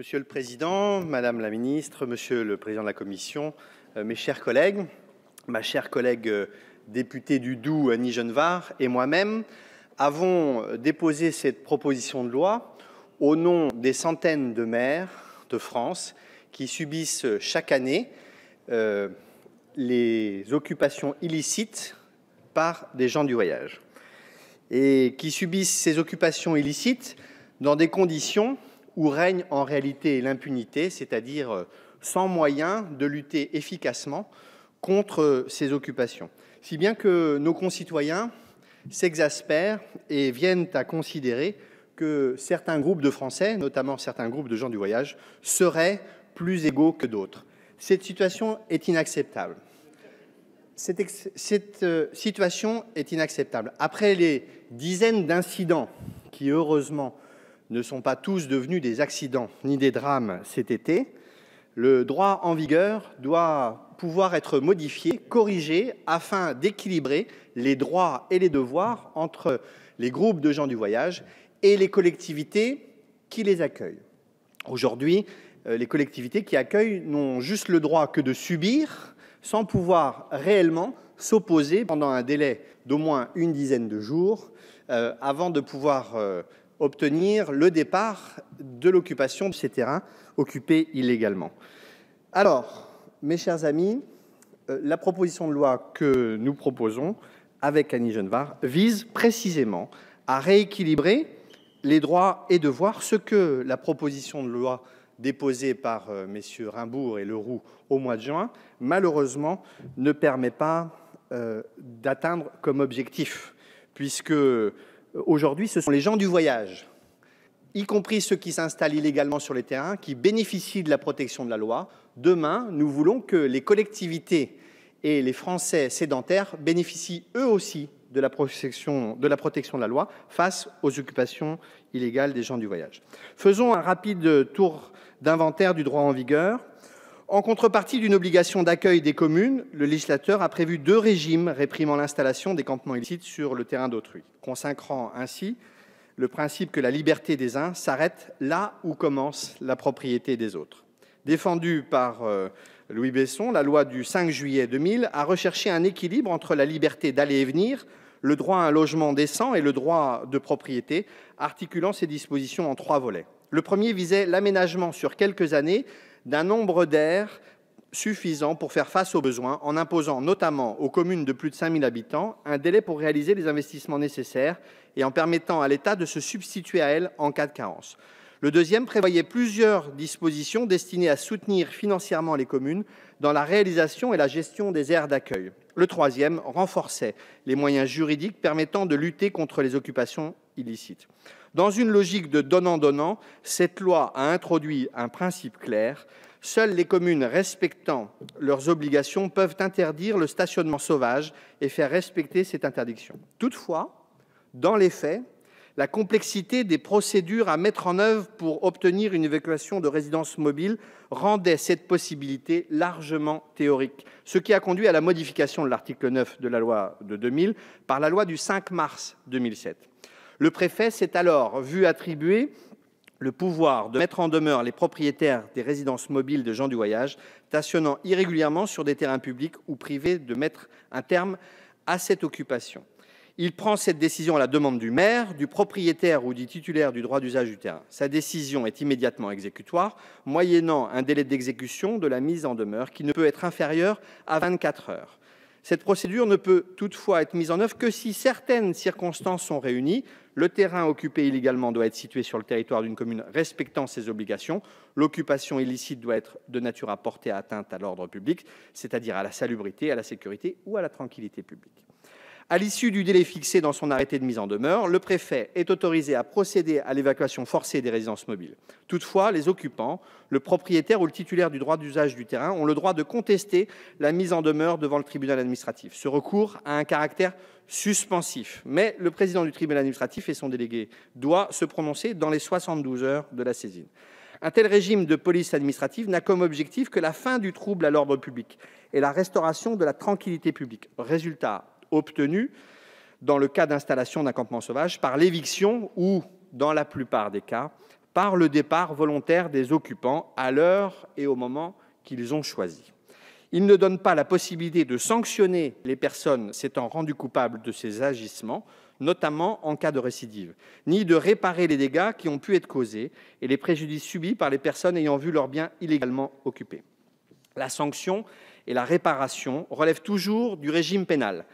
Monsieur le Président, Madame la Ministre, Monsieur le Président de la Commission, euh, mes chers collègues, ma chère collègue euh, députée du Doubs, Annie Genevard, et moi-même avons euh, déposé cette proposition de loi au nom des centaines de maires de France qui subissent chaque année les occupations illicites par des gens du voyage et qui subissent ces occupations illicites dans des conditions où règne en réalité l'impunité, c'est-à-dire euh, sans moyen de lutter efficacement contre euh, ces occupations. Si bien que nos concitoyens s'exaspèrent et viennent à considérer que certains groupes de Français, notamment certains groupes de gens du voyage, seraient plus égaux que d'autres. Cette situation est inacceptable. Cette, euh, situation est inacceptable. Après les dizaines d'incidents qui, heureusement, ne sont pas tous devenus des accidents ni des drames cet été, le droit en vigueur doit pouvoir être modifié, corrigé, afin d'équilibrer les droits et les devoirs entre les groupes de gens du voyage et les collectivités qui les accueillent. Aujourd'hui, euh, les collectivités qui accueillent n'ont juste le droit que de subir sans pouvoir réellement s'opposer pendant un délai d'au moins une dizaine de jours euh, avant de pouvoir euh, obtenir le départ de l'occupation de ces terrains occupés illégalement. Alors, mes chers amis, euh, la proposition de loi que nous proposons avec Annie Genevard vise précisément à rééquilibrer les droits et devoirs, ce que la proposition de loi déposée par euh, messieurs Rimbourg et Leroux au mois de juin, malheureusement, ne permet pas euh, d'atteindre comme objectif, puisque aujourd'hui, ce sont les gens du voyage, y compris ceux qui s'installent illégalement sur les terrains, qui bénéficient de la protection de la loi. Demain, nous voulons que les collectivités et les Français sédentaires bénéficient eux aussi de la, protection, de la protection de la loi face aux occupations illégales des gens du voyage. Faisons un rapide tour d'inventaire du droit en vigueur. En contrepartie d'une obligation d'accueil des communes, le législateur a prévu deux régimes réprimant l'installation des campements illicites sur le terrain d'autrui, consacrant ainsi le principe que la liberté des uns s'arrête là où commence la propriété des autres. Défendue par euh, Louis Besson, la loi du 5 juillet 2000 a recherché un équilibre entre la liberté d'aller et venir, le droit à un logement décent et le droit de propriété, articulant ces dispositions en trois volets. Le premier visait l'aménagement sur quelques années d'un nombre d'aires suffisant pour faire face aux besoins, en imposant notamment aux communes de plus de 5000 habitants un délai pour réaliser les investissements nécessaires et en permettant à l'État de se substituer à elles en cas de carence. Le deuxième prévoyait plusieurs dispositions destinées à soutenir financièrement les communes dans la réalisation et la gestion des aires d'accueil. Le troisième renforçait les moyens juridiques permettant de lutter contre les occupations illicites. Dans une logique de donnant-donnant, cette loi a introduit un principe clair. Seules les communes respectant leurs obligations peuvent interdire le stationnement sauvage et faire respecter cette interdiction. Toutefois, dans les faits, la complexité des procédures à mettre en œuvre pour obtenir une évacuation de résidences mobiles rendait cette possibilité largement théorique, ce qui a conduit à la modification de l'article 9 de la loi de 2000 par la loi du 5 mars 2007. Le préfet s'est alors vu attribuer le pouvoir de mettre en demeure les propriétaires des résidences mobiles de gens du voyage stationnant irrégulièrement sur des terrains publics ou privés de mettre un terme à cette occupation. Il prend cette décision à la demande du maire, du propriétaire ou du titulaire du droit d'usage du terrain. Sa décision est immédiatement exécutoire, moyennant un délai d'exécution de la mise en demeure qui ne peut être inférieur à 24 heures. Cette procédure ne peut toutefois être mise en œuvre que si certaines circonstances sont réunies. Le terrain occupé illégalement doit être situé sur le territoire d'une commune respectant ses obligations. L'occupation illicite doit être de nature à porter atteinte à l'ordre public, c'est-à-dire à la salubrité, à la sécurité ou à la tranquillité publique. À l'issue du délai fixé dans son arrêté de mise en demeure, le préfet est autorisé à procéder à l'évacuation forcée des résidences mobiles. Toutefois, les occupants, le propriétaire ou le titulaire du droit d'usage du terrain ont le droit de contester la mise en demeure devant le tribunal administratif. Ce recours a un caractère suspensif, mais le président du tribunal administratif et son délégué doivent se prononcer dans les 72 heures de la saisine. Un tel régime de police administrative n'a comme objectif que la fin du trouble à l'ordre public et la restauration de la tranquillité publique. Résultat, obtenus dans le cas d'installation d'un campement sauvage par l'éviction ou, dans la plupart des cas, par le départ volontaire des occupants à l'heure et au moment qu'ils ont choisi. Il ne donne pas la possibilité de sanctionner les personnes s'étant rendues coupables de ces agissements, notamment en cas de récidive, ni de réparer les dégâts qui ont pu être causés et les préjudices subis par les personnes ayant vu leurs biens illégalement occupés. La sanction et la réparation relèvent toujours du régime pénal,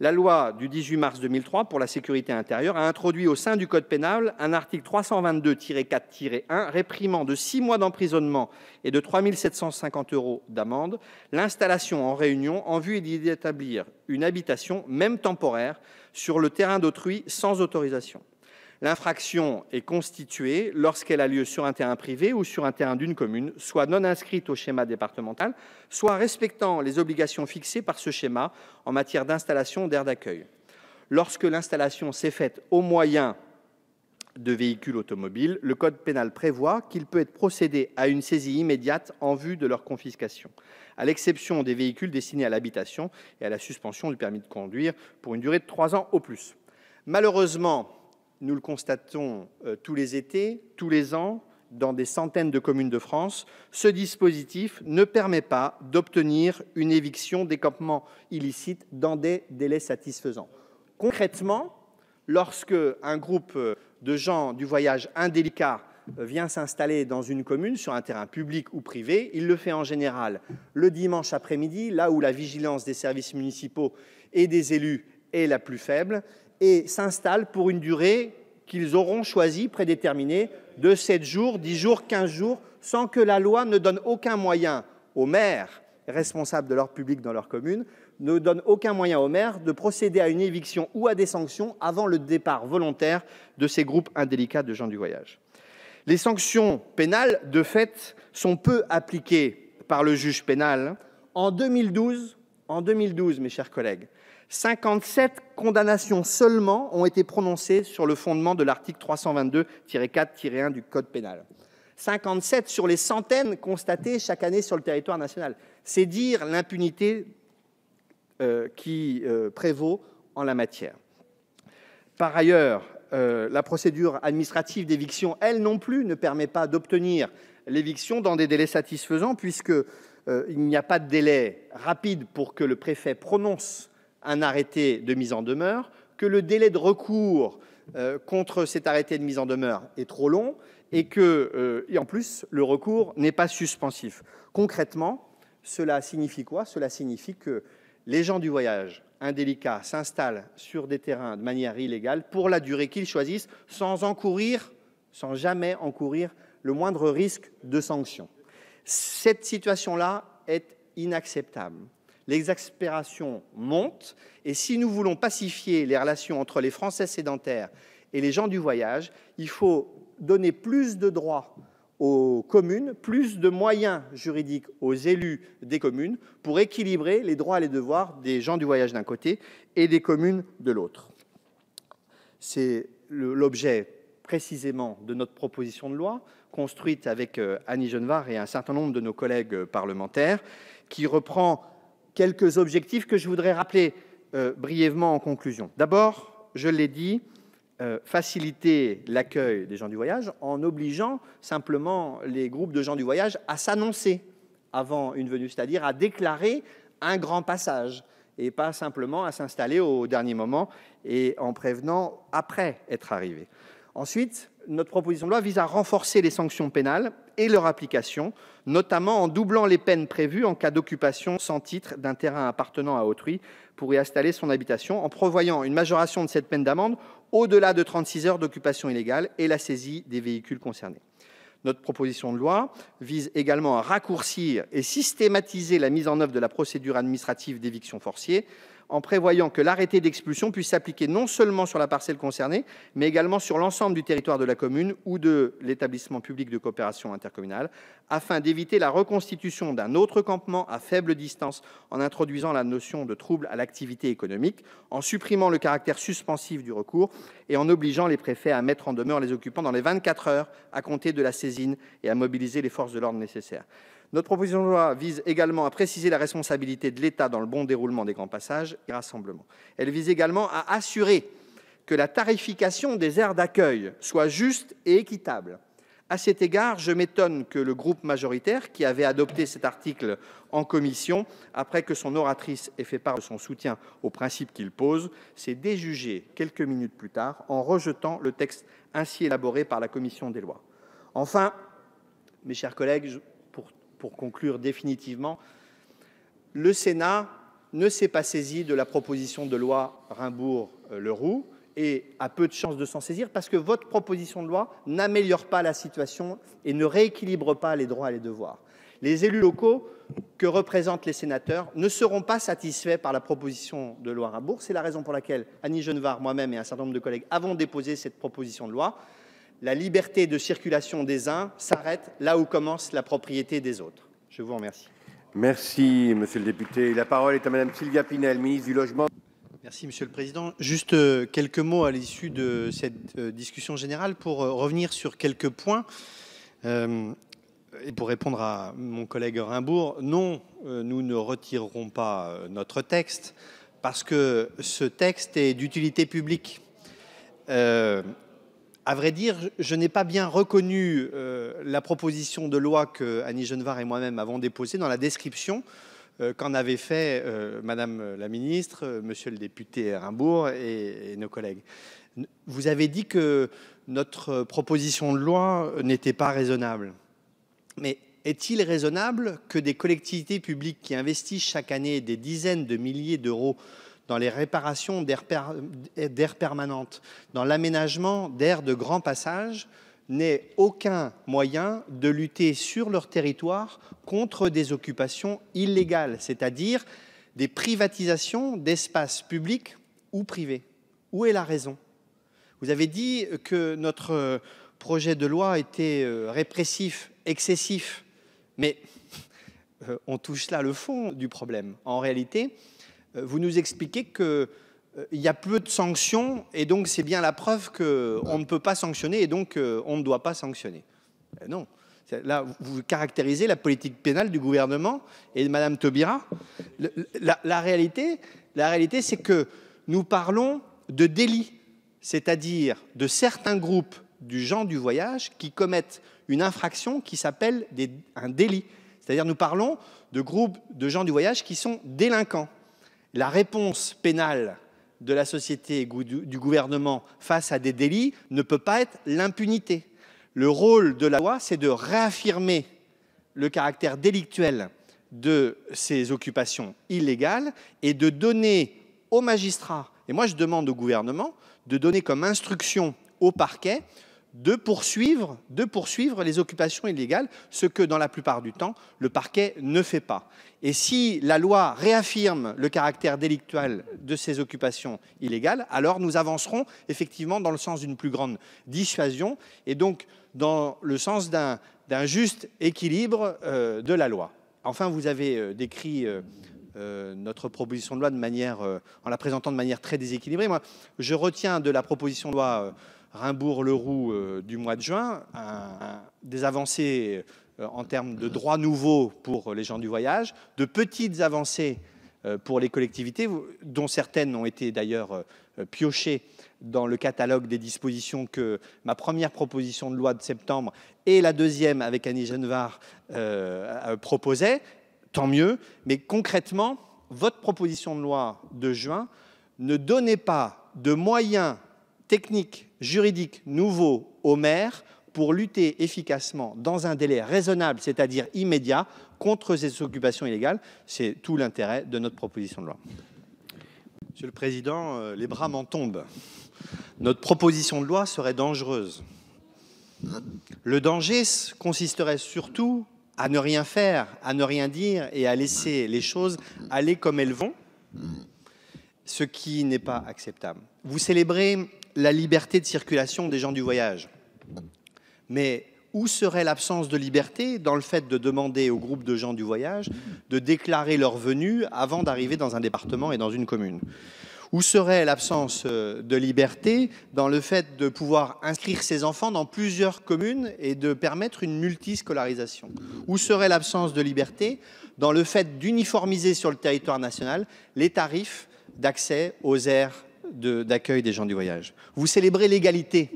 la loi du 18 mars 2003 pour la sécurité intérieure a introduit au sein du Code pénal un article 322-4-1 réprimant de six mois d'emprisonnement et de 3 750 euros d'amende l'installation en réunion en vue d'y établir une habitation, même temporaire, sur le terrain d'autrui sans autorisation. L'infraction est constituée lorsqu'elle a lieu sur un terrain privé ou sur un terrain d'une commune, soit non inscrite au schéma départemental, soit respectant les obligations fixées par ce schéma en matière d'installation d'air d'accueil. Lorsque l'installation s'est faite au moyen de véhicules automobiles, le Code pénal prévoit qu'il peut être procédé à une saisie immédiate en vue de leur confiscation, à l'exception des véhicules destinés à l'habitation et à la suspension du permis de conduire pour une durée de trois ans au plus. Malheureusement, nous le constatons euh, tous les étés, tous les ans, dans des centaines de communes de France, ce dispositif ne permet pas d'obtenir une éviction des campements illicites dans des délais satisfaisants. Concrètement, lorsque un groupe de gens du voyage indélicat vient s'installer dans une commune sur un terrain public ou privé, il le fait en général le dimanche après-midi, là où la vigilance des services municipaux et des élus est la plus faible, et s'installent pour une durée qu'ils auront choisie, prédéterminée, de 7 jours, 10 jours, 15 jours, sans que la loi ne donne aucun moyen aux maires responsables de leur public dans leur commune, ne donne aucun moyen aux maires de procéder à une éviction ou à des sanctions avant le départ volontaire de ces groupes indélicats de gens du voyage. Les sanctions pénales, de fait, sont peu appliquées par le juge pénal. En 2012, en 2012 mes chers collègues, 57 condamnations seulement ont été prononcées sur le fondement de l'article 322-4-1 du Code pénal. 57 sur les centaines constatées chaque année sur le territoire national. C'est dire l'impunité euh, qui euh, prévaut en la matière. Par ailleurs, euh, la procédure administrative d'éviction, elle non plus, ne permet pas d'obtenir l'éviction dans des délais satisfaisants, puisqu'il n'y a pas de délai rapide pour que le préfet prononce un arrêté de mise en demeure, que le délai de recours euh, contre cet arrêté de mise en demeure est trop long et que, euh, en plus, le recours n'est pas suspensif. Concrètement, cela signifie quoi Cela signifie que les gens du voyage indélicats s'installent sur des terrains de manière illégale pour la durée qu'ils choisissent sans encourir, sans jamais encourir le moindre risque de sanction. Cette situation-là est inacceptable l'exaspération monte, et si nous voulons pacifier les relations entre les Français sédentaires et les gens du voyage, il faut donner plus de droits aux communes, plus de moyens juridiques aux élus des communes pour équilibrer les droits et les devoirs des gens du voyage d'un côté et des communes de l'autre. C'est l'objet précisément de notre proposition de loi construite avec euh, Annie Genevard et un certain nombre de nos collègues euh, parlementaires qui reprend quelques objectifs que je voudrais rappeler euh, brièvement en conclusion. D'abord, je l'ai dit, euh, faciliter l'accueil des gens du voyage en obligeant simplement les groupes de gens du voyage à s'annoncer avant une venue, c'est-à-dire à déclarer un grand passage et pas simplement à s'installer au dernier moment et en prévenant après être arrivé. Ensuite, notre proposition de loi vise à renforcer les sanctions pénales et leur application, notamment en doublant les peines prévues en cas d'occupation sans titre d'un terrain appartenant à autrui pour y installer son habitation, en prévoyant une majoration de cette peine d'amende au-delà de 36 heures d'occupation illégale et la saisie des véhicules concernés. Notre proposition de loi vise également à raccourcir et systématiser la mise en œuvre de la procédure administrative d'éviction forciée en prévoyant que l'arrêté d'expulsion puisse s'appliquer non seulement sur la parcelle concernée, mais également sur l'ensemble du territoire de la commune ou de l'établissement public de coopération intercommunale, afin d'éviter la reconstitution d'un autre campement à faible distance en introduisant la notion de trouble à l'activité économique, en supprimant le caractère suspensif du recours et en obligeant les préfets à mettre en demeure les occupants dans les 24 heures à compter de la saisine et à mobiliser les forces de l'ordre nécessaires. Notre proposition de loi vise également à préciser la responsabilité de l'État dans le bon déroulement des grands passages et rassemblements. Elle vise également à assurer que la tarification des aires d'accueil soit juste et équitable. À cet égard, je m'étonne que le groupe majoritaire, qui avait adopté cet article en commission, après que son oratrice ait fait part de son soutien au principe qu'il pose, s'est déjugé quelques minutes plus tard en rejetant le texte ainsi élaboré par la commission des lois. Enfin, mes chers collègues, pour conclure définitivement, le Sénat ne s'est pas saisi de la proposition de loi Rimbourg-Leroux et a peu de chances de s'en saisir parce que votre proposition de loi n'améliore pas la situation et ne rééquilibre pas les droits et les devoirs. Les élus locaux que représentent les sénateurs ne seront pas satisfaits par la proposition de loi Rimbourg. C'est la raison pour laquelle Annie Genevard, moi-même et un certain nombre de collègues avons déposé cette proposition de loi la liberté de circulation des uns s'arrête là où commence la propriété des autres. Je vous remercie. Merci, monsieur le député. La parole est à madame Sylvia Pinel, ministre du Logement. Merci, monsieur le président. Juste euh, quelques mots à l'issue de cette euh, discussion générale pour euh, revenir sur quelques points. et pour répondre à mon collègue Rimbourg, non, nous ne retirerons pas notre texte parce que ce texte est d'utilité publique à vrai dire, je n'ai pas bien reconnu euh, la proposition de loi que Annie Genevard et moi-même avons déposée dans la description euh, qu'en avait fait euh, Madame la ministre, Monsieur le député Rimbourg et, et, nos collègues. Vous avez dit que notre proposition de loi n'était pas raisonnable. Mais est-il raisonnable que des collectivités publiques qui investissent chaque année des dizaines de milliers d'euros dans les réparations d'aires permanentes, dans l'aménagement d'aires de grand passage, n'aient aucun moyen de lutter sur leur territoire contre des occupations illégales, c'est-à-dire des privatisations d'espaces publics ou privés. Où est la raison Vous avez dit que notre projet de loi était euh, répressif, excessif, mais euh, on touche là le fond du problème. En réalité, euh, vous nous expliquez qu'il euh, il y a peu de sanctions et donc c'est bien la preuve qu'on ne peut pas sanctionner et donc euh, on ne doit pas sanctionner. Non. Là, vous caractérisez la politique pénale du gouvernement et de Mme Taubira. La, réalité, la réalité c'est que nous parlons de délits, c'est-à-dire de certains groupes du genre du voyage qui commettent une infraction qui s'appelle un délit. C'est-à-dire nous parlons de groupes de gens du voyage qui sont délinquants la réponse pénale de la société et du gouvernement face à des délits ne peut pas être l'impunité. Le rôle de la loi, c'est de réaffirmer le caractère délictuel de ces occupations illégales et de donner aux magistrats, et moi je demande au gouvernement, de donner comme instruction au parquet de poursuivre, de poursuivre les occupations illégales, ce que dans la plupart du temps le parquet ne fait pas. Et si la loi réaffirme le caractère délictuel de ces occupations illégales, alors nous avancerons effectivement dans le sens d'une plus grande dissuasion et donc dans le sens d'un juste équilibre euh, de la loi. Enfin, vous avez euh, décrit euh, notre proposition de loi de manière, en la présentant de manière très déséquilibrée. Moi, je retiens de la proposition de loi Rimbourg-Leroux euh, du mois de juin, des avancées euh, en termes de droits nouveaux pour les gens du voyage, de petites avancées euh, pour les collectivités, dont certaines ont été d'ailleurs piochées dans le catalogue des dispositions que ma première proposition de loi de septembre et la deuxième avec Annie Genevard proposaient. Tant mieux, mais concrètement, votre proposition de loi de juin ne donnait pas de moyens techniques juridiques nouveaux aux maires pour lutter efficacement dans un délai raisonnable, c'est-à-dire immédiat, contre ces occupations illégales. C'est tout l'intérêt de notre proposition de loi. Monsieur le Président, euh, les bras m'en tombent. Notre proposition de loi serait dangereuse. Le danger consisterait surtout à ne rien faire, à ne rien dire et à laisser les choses aller comme elles vont, ce qui n'est pas acceptable. Vous célébrez la liberté de circulation des gens du voyage. Mais où serait l'absence de liberté dans le fait de demander au groupe de gens du voyage de déclarer leur venue avant d'arriver dans un département et dans une commune Où serait l'absence euh, de liberté dans le fait de pouvoir inscrire ses enfants dans plusieurs communes et de permettre une multiscolarisation Où serait l'absence de liberté dans le fait d'uniformiser sur le territoire national les tarifs d'accès aux aires d'accueil des gens du voyage. Vous célébrez l'égalité,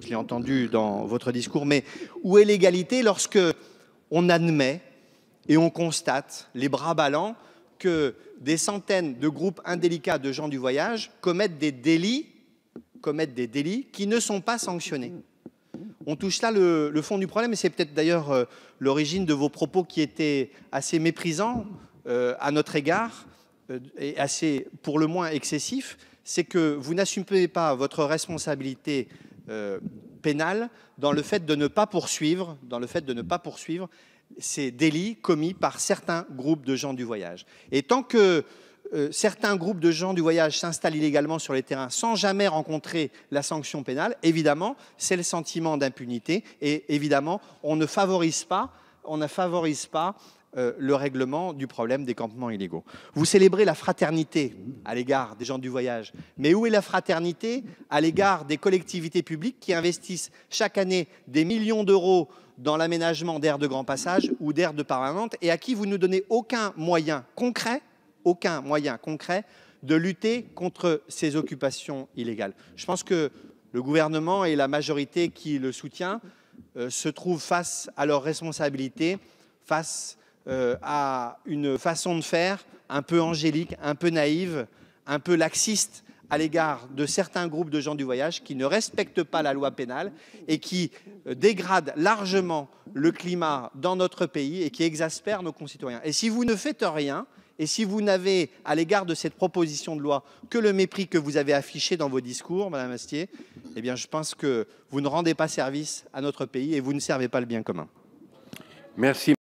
je l'ai entendu dans votre discours, mais où est l'égalité lorsque on admet et on constate, les bras ballants, que des centaines de groupes indélicats de gens du voyage commettent des délits, commettent des délits qui ne sont pas sanctionnés. On touche là le, fond du problème, et c'est peut-être d'ailleurs euh, l'origine de vos propos qui étaient assez méprisants euh, à notre égard, euh, et assez pour le moins excessifs c'est que vous n'assumez pas votre responsabilité euh, pénale dans le fait de ne pas poursuivre, dans le fait de ne pas poursuivre ces délits commis par certains groupes de gens du voyage. Et tant que euh, certains groupes de gens du voyage s'installent illégalement sur les terrains sans jamais rencontrer la sanction pénale, évidemment, c'est le sentiment d'impunité et évidemment, on ne favorise pas, on ne favorise pas euh, le règlement du problème des campements illégaux. Vous célébrez la fraternité à l'égard des gens du voyage, mais où est la fraternité à l'égard des collectivités publiques qui investissent chaque année des millions d'euros dans l'aménagement d'aires de grand passage ou d'aires de permanente et à qui vous ne donnez aucun moyen concret, aucun moyen concret de lutter contre ces occupations illégales. Je pense que le gouvernement et la majorité qui le soutient euh, se trouvent face à leurs responsabilités, face euh, à une façon de faire un peu angélique, un peu naïve, un peu laxiste à l'égard de certains groupes de gens du voyage qui ne respectent pas la loi pénale et qui euh, dégradent largement le climat dans notre pays et qui exaspèrent nos concitoyens. Et si vous ne faites rien, et si vous n'avez à l'égard de cette proposition de loi que le mépris que vous avez affiché dans vos discours, Madame Astier, eh bien je pense que vous ne rendez pas service à notre pays et vous ne servez pas le bien commun. Merci.